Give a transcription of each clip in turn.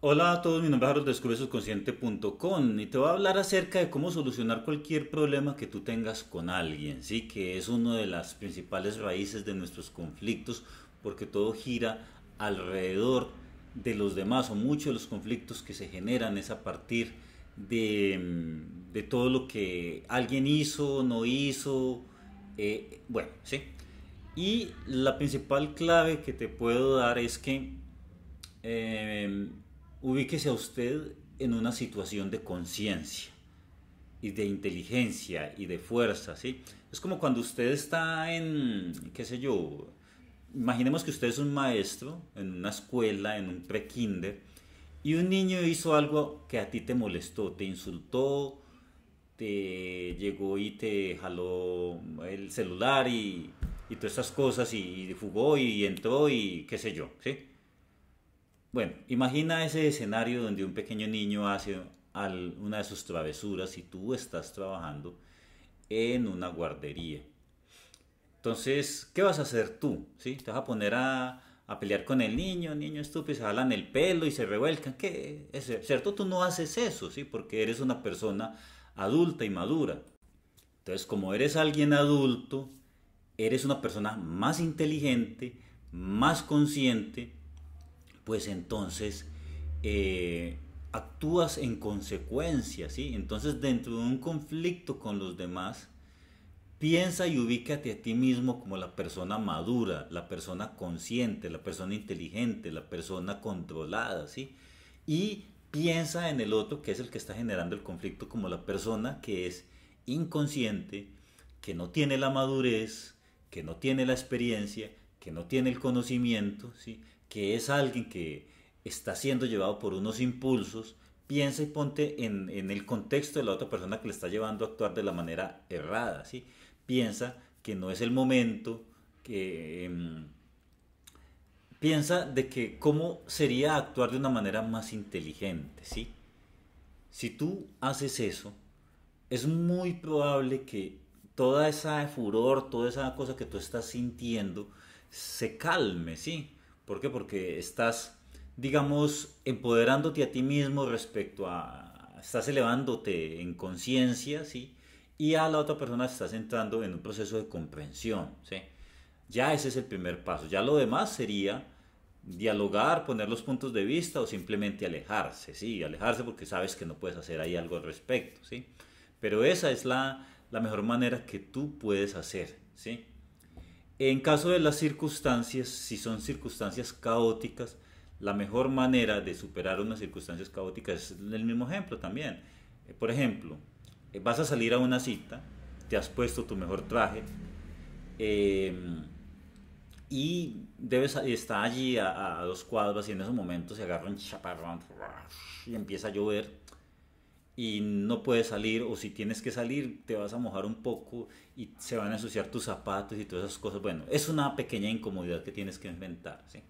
Hola a todos, mi nombre es Harold de y te voy a hablar acerca de cómo solucionar cualquier problema que tú tengas con alguien, ¿sí? que es una de las principales raíces de nuestros conflictos porque todo gira alrededor de los demás o muchos de los conflictos que se generan es a partir de, mm, todo lo que alguien hizo, no hizo, eh, bueno, ¿sí? Y la principal clave que te puedo dar es que... Em, ubíquese a usted en una situación de conciencia y de inteligencia y de fuerza, ¿sí? Es como cuando usted está en, qué sé yo, imaginemos que usted es un maestro en una escuela, en un pre y un niño hizo algo que a ti te molestó, te insultó, te llegó y te jaló el celular y, y todas esas cosas, y, y fugó y entró y qué sé yo, ¿sí? Bueno, imagina ese escenario donde un pequeño niño hace una de sus travesuras y tú estás trabajando en una guardería. Entonces, ¿qué vas a hacer tú? ¿Sí? Te vas a poner a, pelear con el niño, niño estúpido, se jalan el pelo y se revuelcan. ¿Qué? Es cierto, tú no haces eso, ¿sí? Porque eres una persona adulta y madura. Entonces, como eres alguien adulto, eres una persona más inteligente, más consciente pues entonces eh, actúas en consecuencia, ¿sí? Entonces dentro de un conflicto con los demás, piensa y ubícate a ti mismo como la persona madura, la persona consciente, la persona inteligente, la persona controlada, ¿sí? Y piensa en el otro, que es el que está generando el conflicto, como la persona que es inconsciente, que no tiene la madurez, que no tiene la experiencia, que no tiene el conocimiento, ¿sí? que es alguien que está siendo llevado por unos impulsos, piensa y ponte en, el contexto de la otra persona que le está llevando a actuar de la manera errada, ¿sí? Piensa que no es el momento, que... Em, piensa de que cómo sería actuar de una manera más inteligente, ¿sí? Si tú haces eso, es muy probable que toda esa furor, toda esa cosa que tú estás sintiendo, se calme, ¿sí? ¿Por qué? Porque estás, digamos, empoderándote a ti mismo respecto a, estás elevándote en conciencia, ¿sí? Y a la otra persona estás entrando en un proceso de comprensión, ¿sí? Ya ese es el primer paso. Ya lo demás sería dialogar, poner los puntos de vista o simplemente alejarse, ¿sí? Alejarse porque sabes que no puedes hacer ahí algo al respecto, ¿sí? Pero esa es la, la mejor manera que tú puedes hacer, ¿sí? En caso de las circunstancias, si son circunstancias caóticas, la mejor manera de superar unas circunstancias caóticas es el mismo ejemplo también. Eh, por ejemplo, eh, vas a salir a una cita, te has puesto tu mejor traje em, y debes eh, está allí a, a, dos cuadras y en esos momentos se agarra un chaparrón y empieza a llover y no puedes salir o si tienes que salir te vas a mojar un poco y se van a ensuciar tus zapatos y todas esas cosas. Bueno, es una pequeña incomodidad que tienes que inventar ¿sí?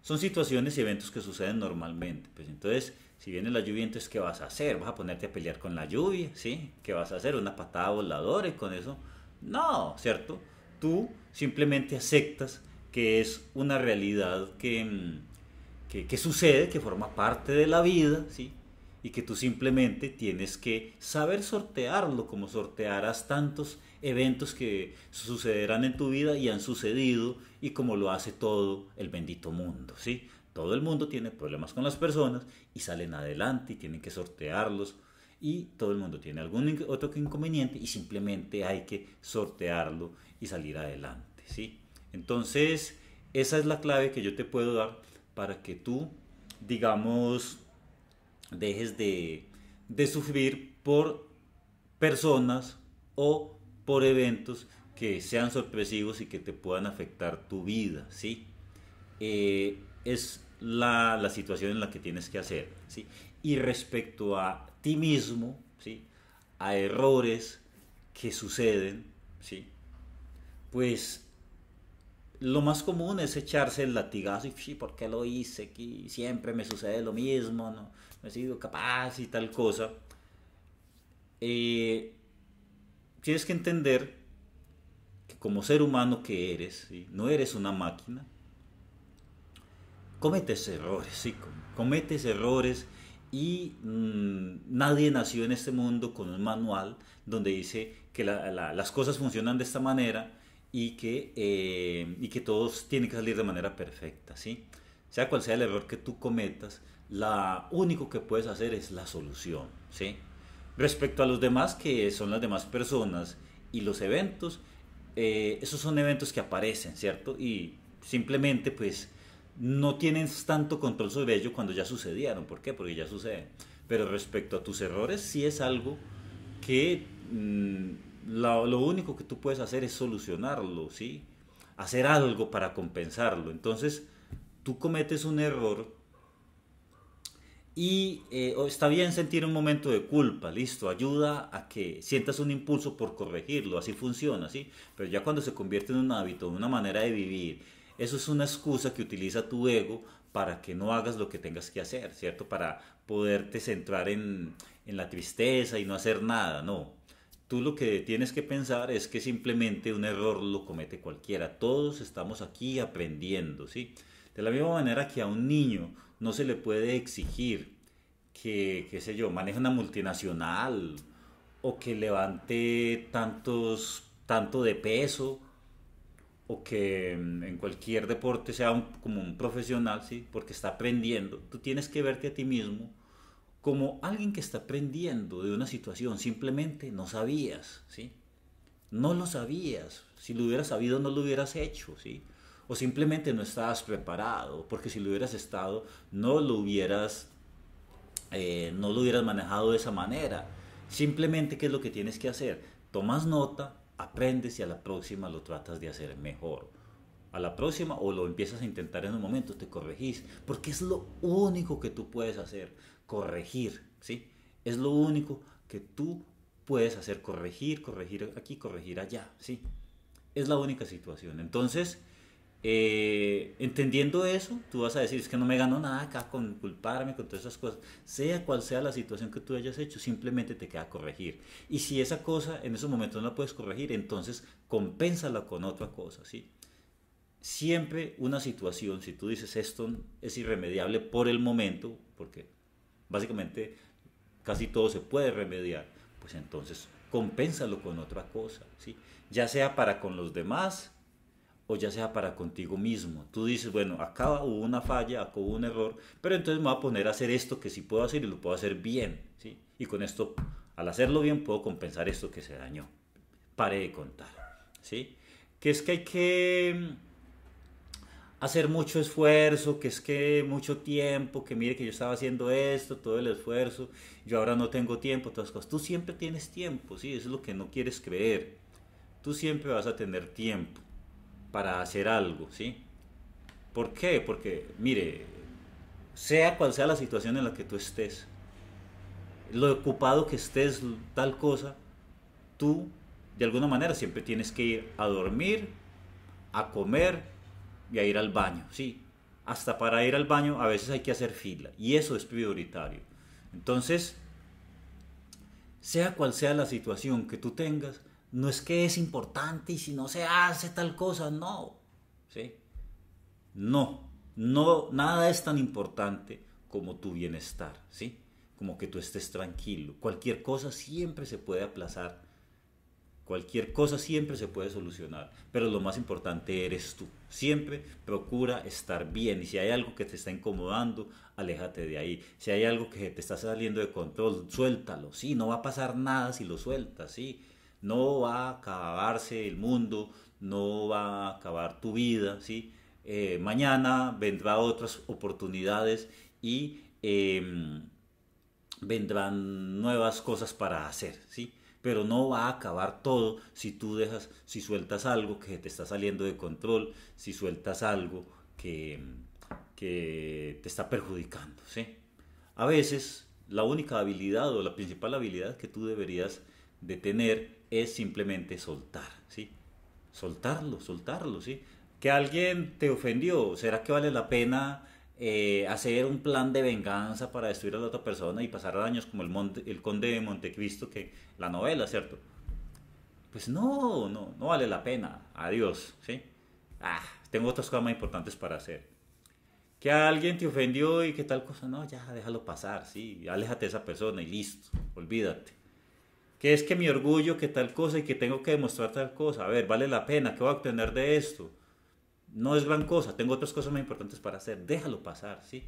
Son situaciones y eventos que suceden normalmente. Pues entonces, si viene la lluvia, entonces ¿qué vas a hacer? ¿Vas a ponerte a pelear con la lluvia? ¿Sí? ¿Qué vas a hacer? ¿Una patada voladora y con eso? No, ¿cierto? Tú simplemente aceptas que es una realidad que, mm, que sucede, que forma parte de la vida, ¿sí? y que tú simplemente tienes que saber sortearlo como sortearás tantos eventos que sucederán en tu vida y han sucedido y como lo hace todo el bendito mundo, ¿sí? Todo el mundo tiene problemas con las personas y salen adelante y tienen que sortearlos y todo el mundo tiene algún otro inconveniente y simplemente hay que sortearlo y salir adelante, ¿sí? Entonces, esa es la clave que yo te puedo dar para que tú, digamos, dejes de, sufrir por personas o por eventos que sean sorpresivos y que te puedan afectar tu vida, ¿sí? Eh, es la, situación en la que tienes que hacer, ¿sí? Y respecto a ti mismo, ¿sí? A errores que suceden, ¿sí? Pues lo más común es echarse el latigazo y, sí, ¿por qué lo hice? Que siempre me sucede lo mismo, ¿no? no sido capaz y tal cosa, eh, tienes que entender que como ser humano que eres, no eres una máquina, cometes errores, ¿sí? cometes errores y mm, nadie nació en este mundo con un manual donde dice que las cosas funcionan de esta manera y que, eh, y que todos tienen que salir de manera perfecta, ¿sí? sea cual sea el error que tú cometas, la único que puedes hacer es la solución, ¿sí? Respecto a los demás, que son las demás personas y los eventos, eh, esos son eventos que aparecen, ¿cierto? Y simplemente, pues, no tienes tanto control sobre ello cuando ya sucedieron. ¿Por qué? Porque ya sucede. Pero respecto a tus errores, sí es algo que mm, lo único que tú puedes hacer es solucionarlo, ¿sí? Hacer algo para compensarlo. Entonces, tú cometes un error y eh, está bien sentir un momento de culpa, listo, ayuda a que sientas un impulso por corregirlo, así funciona, ¿sí? Pero ya cuando se convierte en un hábito, en una manera de vivir, eso es una excusa que utiliza tu ego para que no hagas lo que tengas que hacer, ¿cierto? Para poderte centrar en, en la tristeza y no hacer nada, no. Tú lo que tienes que pensar es que simplemente un error lo comete cualquiera, todos estamos aquí aprendiendo, ¿sí? De la misma manera que a un niño, no se le puede exigir que, qué sé yo, maneje una multinacional o que levante tantos, tanto de peso o que mm, en cualquier deporte sea como un profesional, ¿sí? porque está aprendiendo. Tú tienes que verte a ti mismo como alguien que está aprendiendo de una situación, simplemente no sabías, ¿sí? No lo sabías, si lo hubieras sabido no lo hubieras hecho, ¿sí? o simplemente no estabas preparado, porque si lo hubieras estado, no lo hubieras, eh, no lo hubieras manejado de esa manera. Simplemente, ¿qué es lo que tienes que hacer? Tomas nota, aprendes y a la próxima lo tratas de hacer mejor. A la próxima o lo empiezas a intentar en un momento, te corregís, porque es lo único que tú puedes hacer, corregir, ¿sí? Es lo único que tú puedes hacer, corregir, corregir aquí, corregir allá, ¿sí? Es la única situación. Entonces, eh, entendiendo eso, tú vas a decir, es que no me gano nada acá con culparme, con todas esas cosas. Sea cual sea la situación que tú hayas hecho, simplemente te queda corregir. Y si esa cosa en esos momentos no la puedes corregir, entonces compénsala con otra cosa, ¿sí? Siempre una situación, si tú dices esto es irremediable por el momento, porque básicamente casi todo se puede remediar, pues entonces compénsalo con otra cosa, ¿sí? Ya sea para con los demás, o ya sea para contigo mismo. Tú dices, bueno, acá hubo una falla, acá hubo un error, pero entonces me voy a poner a hacer esto que sí puedo hacer y lo puedo hacer bien, ¿sí? Y con esto, al hacerlo bien, puedo compensar esto que se dañó. Pare de contar, ¿sí? Que es que hay que mm, hacer mucho esfuerzo, que es que mucho tiempo, que mire que yo estaba haciendo esto, todo el esfuerzo, yo ahora no tengo tiempo, todas las cosas. Tú siempre tienes tiempo, ¿sí? Eso es lo que no quieres creer. Tú siempre vas a tener tiempo para hacer algo, ¿sí? ¿Por qué? Porque, mire, sea cual sea la situación en la que tú estés, lo ocupado que estés, tal cosa, tú de alguna manera siempre tienes que ir a dormir, a comer y a ir al baño, ¿sí? Hasta para ir al baño a veces hay que hacer fila y eso es prioritario. Entonces, sea cual sea la situación que tú tengas, no es que es importante y si no se hace tal cosa, no. ¿Sí? No, no, nada es tan importante como tu bienestar, ¿sí? Como que tú estés tranquilo. Cualquier cosa siempre se puede aplazar. Cualquier cosa siempre se puede solucionar, pero lo más importante eres tú. Siempre procura estar bien y si hay algo que te está incomodando, aléjate de ahí. Si hay algo que te está saliendo de control, suéltalo. Sí, no va a pasar nada si lo sueltas, sí no va a acabarse el mundo, no va a acabar tu vida, ¿sí? Eh, mañana vendrá otras oportunidades y em, vendrán nuevas cosas para hacer, ¿sí? Pero no va a acabar todo si tú dejas, si sueltas algo que te está saliendo de control, si sueltas algo que, te está perjudicando, ¿sí? A veces la única habilidad o la principal habilidad que tú deberías de tener es simplemente soltar, ¿sí? Soltarlo, soltarlo, ¿sí? Que alguien te ofendió, ¿será que vale la pena eh, hacer un plan de venganza para destruir a la otra persona y pasar años como el, Monte, el conde de Montecristo, que la novela, ¿cierto? Pues no, no, no vale la pena, adiós, ¿sí? Ah, tengo otras cosas más importantes para hacer que alguien te ofendió y que tal cosa, no, ya déjalo pasar, sí, aléjate de esa persona y listo, olvídate que es que mi orgullo, que tal cosa y que tengo que demostrar tal cosa. A ver, vale la pena, ¿qué voy a obtener de esto? No es gran cosa, tengo otras cosas más importantes para hacer, déjalo pasar, ¿sí?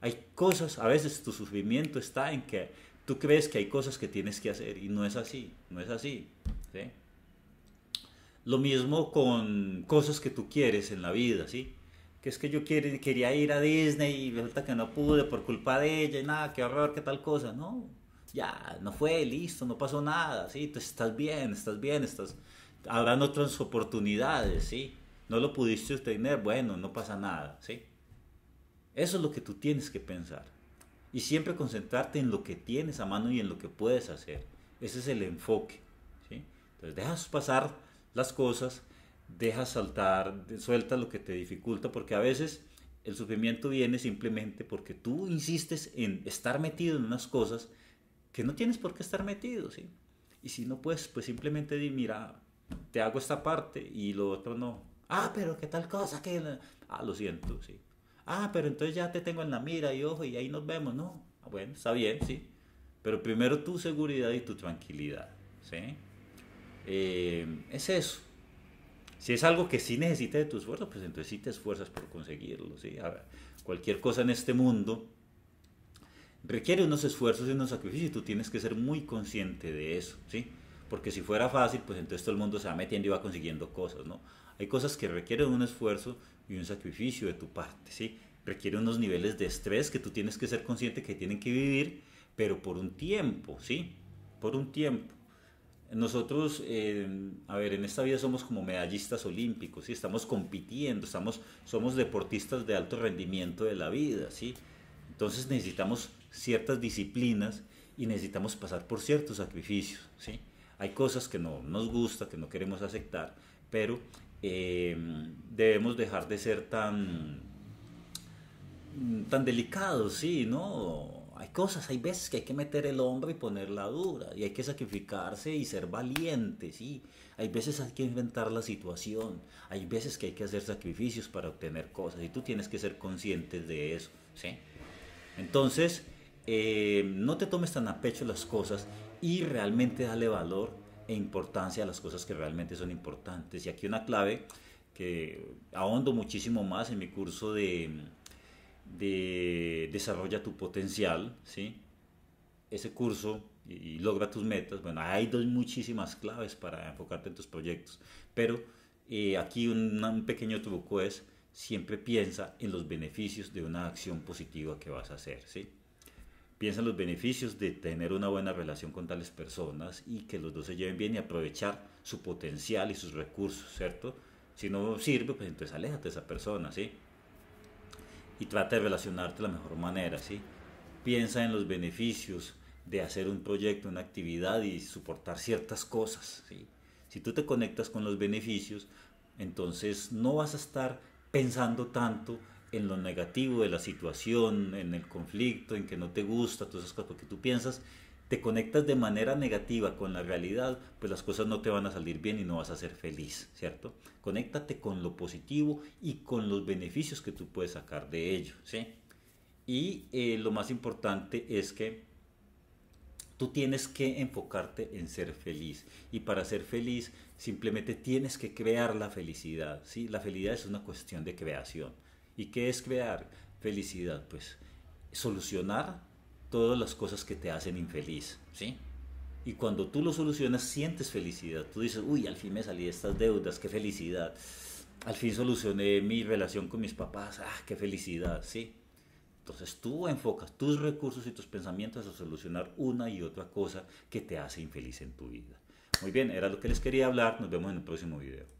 Hay cosas, a veces tu sufrimiento está en que tú crees que hay cosas que tienes que hacer y no es así, no es así, ¿sí? Lo mismo con cosas que tú quieres en la vida, ¿sí? que es que yo quería ir a Disney y resulta que no pude por culpa de ella y nada, qué horror, qué tal cosa. No, ya, no fue, listo, no pasó nada, ¿sí? Tú estás bien, estás bien, estás... Habrán otras oportunidades, ¿sí? No lo pudiste obtener, bueno, no pasa nada, ¿sí? Eso es lo que tú tienes que pensar. Y siempre concentrarte en lo que tienes a mano y en lo que puedes hacer. Ese es el enfoque, ¿sí? Entonces dejas pasar las cosas, dejas saltar, suelta lo que te dificulta, porque a veces el sufrimiento viene simplemente porque tú insistes en estar metido en unas cosas que no tienes por qué estar metido, ¿sí? Y si no puedes, pues simplemente di, mira, te hago esta parte y lo otro no. Ah, pero qué tal cosa, que... Ah, lo siento, sí. Ah, pero entonces ya te tengo en la mira y ojo, y ahí nos vemos, ¿no? Ah, bueno, está bien, sí. Pero primero tu seguridad y tu tranquilidad, ¿sí? Eh, es eso. Si es algo que sí necesitas de tu esfuerzo, pues entonces sí te esfuerzas por conseguirlo, ¿sí? ahora, cualquier cosa en este mundo requiere unos esfuerzos y unos sacrificios y tú tienes que ser muy consciente de eso, ¿sí? Porque si fuera fácil, pues entonces todo el mundo se va metiendo y va consiguiendo cosas, ¿no? Hay cosas que requieren un esfuerzo y un sacrificio de tu parte, ¿sí? Requiere unos niveles de estrés que tú tienes que ser consciente que tienen que vivir, pero por un tiempo, ¿sí? Por un tiempo. Nosotros, eh, a ver, en esta vida somos como medallistas olímpicos, ¿sí? Estamos compitiendo, estamos, somos deportistas de alto rendimiento de la vida, ¿sí? Entonces necesitamos ciertas disciplinas y necesitamos pasar por ciertos sacrificios. ¿sí? Hay cosas que no nos gusta, que no queremos aceptar, pero em, debemos dejar de ser tan, mm, tan delicados, ¿sí? ¿no? Hay cosas, hay veces que hay que meter el hombro y ponerla dura, y hay que sacrificarse y ser valientes ¿sí? Hay veces hay que inventar la situación, hay veces que hay que hacer sacrificios para obtener cosas, y tú tienes que ser consciente de eso, ¿sí? Entonces, eh, no te tomes tan a pecho las cosas y realmente dale valor e importancia a las cosas que realmente son importantes. Y aquí una clave que ahondo muchísimo más en mi curso de, de Desarrolla tu potencial, ¿sí? ese curso y, logra tus metas. Bueno, hay dos muchísimas claves para enfocarte en tus proyectos, pero eh, aquí un, un pequeño truco es siempre piensa en los beneficios de una acción positiva que vas a hacer, ¿sí? piensa en los beneficios de tener una buena relación con tales personas y que los dos se lleven bien y aprovechar su potencial y sus recursos, ¿cierto? Si no sirve, pues entonces aléjate de esa persona, ¿sí? Y trata de relacionarte de la mejor manera, ¿sí? Piensa en los beneficios de hacer un proyecto, una actividad y soportar ciertas cosas, ¿sí? Si tú te conectas con los beneficios, entonces no vas a estar pensando tanto en lo negativo de la situación, en el conflicto, en que no te gusta, todas esas cosas, que tú piensas, te conectas de manera negativa con la realidad, pues las cosas no te van a salir bien y no vas a ser feliz, ¿cierto? Conéctate con lo positivo y con los beneficios que tú puedes sacar de ello, ¿sí? Y eh, lo más importante es que tú tienes que enfocarte en ser feliz. Y para ser feliz, simplemente tienes que crear la felicidad, ¿sí? La felicidad es una cuestión de creación. ¿Y qué es crear felicidad? Pues solucionar todas las cosas que te hacen infeliz, ¿sí? Y cuando tú lo solucionas, sientes felicidad. Tú dices, uy, al fin me salí de estas deudas, qué felicidad. Al fin solucioné mi relación con mis papás, ah, qué felicidad, ¿sí? Entonces tú enfocas tus recursos y tus pensamientos a solucionar una y otra cosa que te hace infeliz en tu vida. Muy bien, era lo que les quería hablar. Nos vemos en el próximo video.